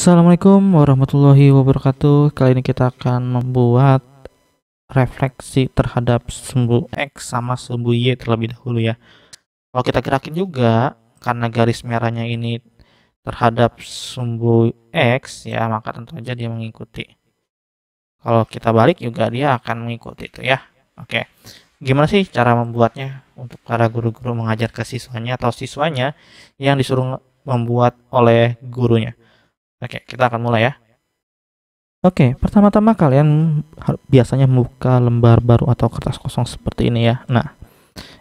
Assalamualaikum warahmatullahi wabarakatuh. Kali ini kita akan membuat refleksi terhadap sumbu X sama sumbu Y terlebih dahulu ya. Kalau kita gerakin juga karena garis merahnya ini terhadap sumbu X ya, maka tentu saja dia mengikuti. Kalau kita balik juga dia akan mengikuti itu ya. Oke. Gimana sih cara membuatnya untuk para guru-guru mengajar ke siswanya atau siswanya yang disuruh membuat oleh gurunya? Oke, kita akan mulai ya. Oke, pertama-tama kalian biasanya membuka lembar baru atau kertas kosong seperti ini ya. Nah,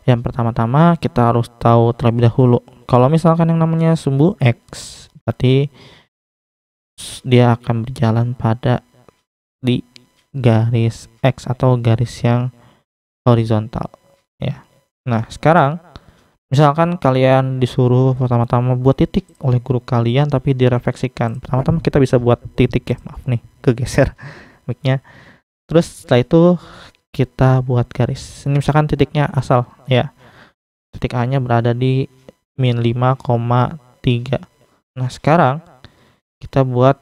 yang pertama-tama kita harus tahu terlebih dahulu. Kalau misalkan yang namanya sumbu X, berarti dia akan berjalan pada di garis X atau garis yang horizontal ya. Nah, sekarang Misalkan kalian disuruh pertama-tama buat titik oleh guru kalian tapi direfleksikan. Pertama-tama kita bisa buat titik ya, maaf nih, kegeser mic-nya. Terus setelah itu kita buat garis. Ini misalkan titiknya asal ya. Titik A-nya berada di min 5,3. Nah sekarang kita buat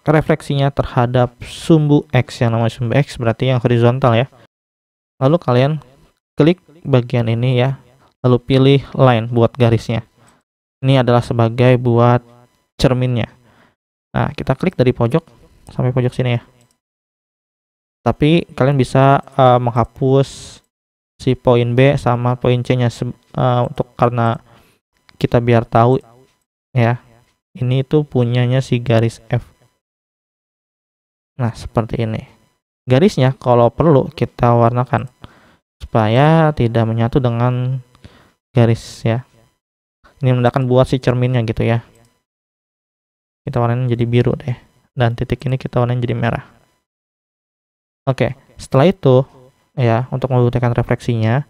refleksinya terhadap sumbu X. Yang namanya sumbu X berarti yang horizontal ya. Lalu kalian klik bagian ini ya, lalu pilih line buat garisnya ini adalah sebagai buat cerminnya nah kita klik dari pojok sampai pojok sini ya tapi kalian bisa uh, menghapus si poin B sama poin C nya uh, eh, untuk karena kita biar tahu ya ini itu punyanya si garis F nah seperti ini garisnya kalau perlu kita warnakan supaya tidak menyatu dengan garis ya ini menandakan buat si cerminnya gitu ya kita warnain jadi biru deh dan titik ini kita warnain jadi merah oke setelah itu ya untuk membuktikan refleksinya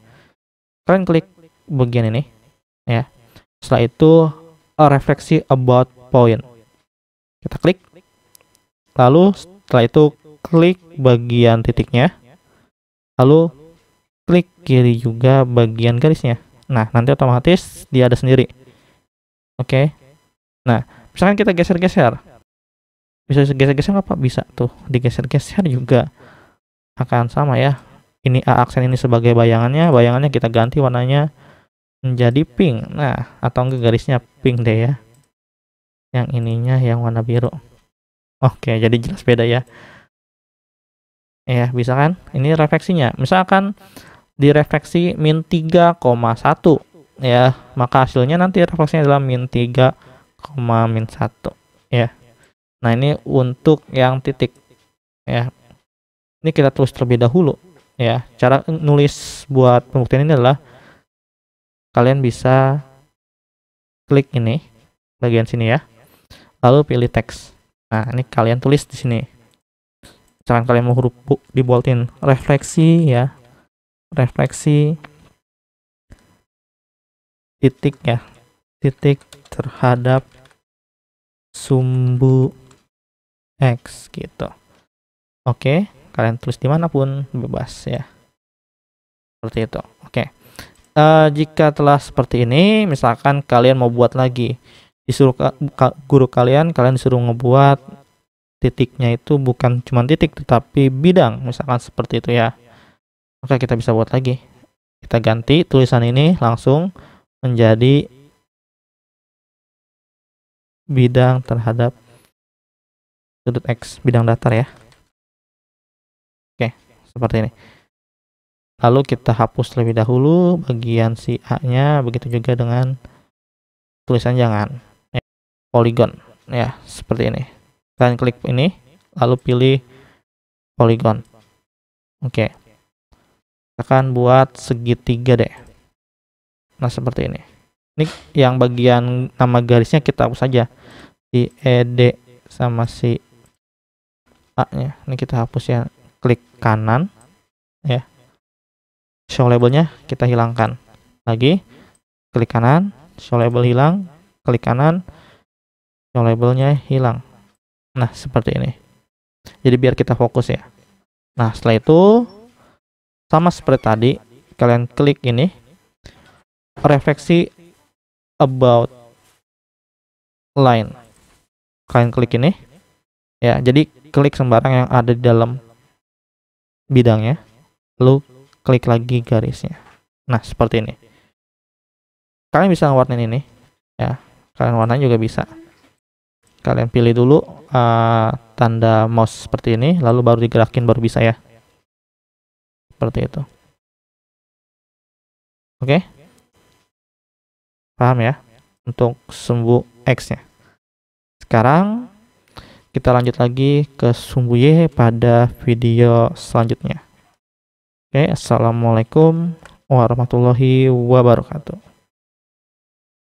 kalian klik bagian ini ya setelah itu refleksi about point kita klik lalu setelah itu klik bagian titiknya lalu klik kiri juga bagian garisnya Nah, nanti otomatis dia ada sendiri. Oke. Okay. Nah, misalkan kita geser-geser. Bisa geser-geser apa? Bisa tuh. Digeser-geser juga akan sama ya. Ini A aksen ini sebagai bayangannya, bayangannya kita ganti warnanya menjadi pink. Nah, atau enggak garisnya pink deh ya. Yang ininya yang warna biru. Oke, okay, jadi jelas beda ya. Ya, bisa kan? Ini refleksinya. Misalkan direfleksi min 3,1 ya maka hasilnya nanti refleksinya adalah min 3, min 1 ya nah ini untuk yang titik ya ini kita tulis terlebih dahulu ya cara nulis buat pembuktian ini adalah kalian bisa klik ini bagian sini ya lalu pilih teks nah ini kalian tulis di sini cara kalian mau huruf diboltin refleksi ya refleksi titik ya titik terhadap sumbu X gitu oke kalian tulis dimanapun bebas ya seperti itu oke uh, jika telah seperti ini misalkan kalian mau buat lagi disuruh ka guru kalian kalian disuruh ngebuat titiknya itu bukan cuma titik tetapi bidang misalkan seperti itu ya Oke, kita bisa buat lagi. Kita ganti tulisan ini langsung menjadi bidang terhadap sudut X, bidang datar ya. Oke, seperti ini. Lalu kita hapus lebih dahulu bagian si A-nya, begitu juga dengan tulisan jangan. Ya, polygon, ya seperti ini. Kalian klik ini, lalu pilih polygon. Oke. Okay. Tekan buat segitiga deh. Nah, seperti ini. Ini yang bagian nama garisnya kita hapus saja. Si ED sama si A-nya. Ini kita hapus ya. Klik kanan. Ya. Show labelnya kita hilangkan. Lagi. Klik kanan. Show label hilang. Klik kanan. Show labelnya hilang. Nah, seperti ini. Jadi biar kita fokus ya. Nah, setelah itu sama seperti tadi kalian klik ini refleksi about line kalian klik ini ya jadi klik sembarang yang ada di dalam bidangnya lalu klik lagi garisnya nah seperti ini kalian bisa warnain ini ya kalian warnain juga bisa kalian pilih dulu uh, tanda mouse seperti ini lalu baru digerakin baru bisa ya seperti itu. Oke? Okay? Paham ya? Untuk sumbu X-nya. Sekarang kita lanjut lagi ke sumbu Y pada video selanjutnya. Oke, okay, Assalamualaikum warahmatullahi wabarakatuh.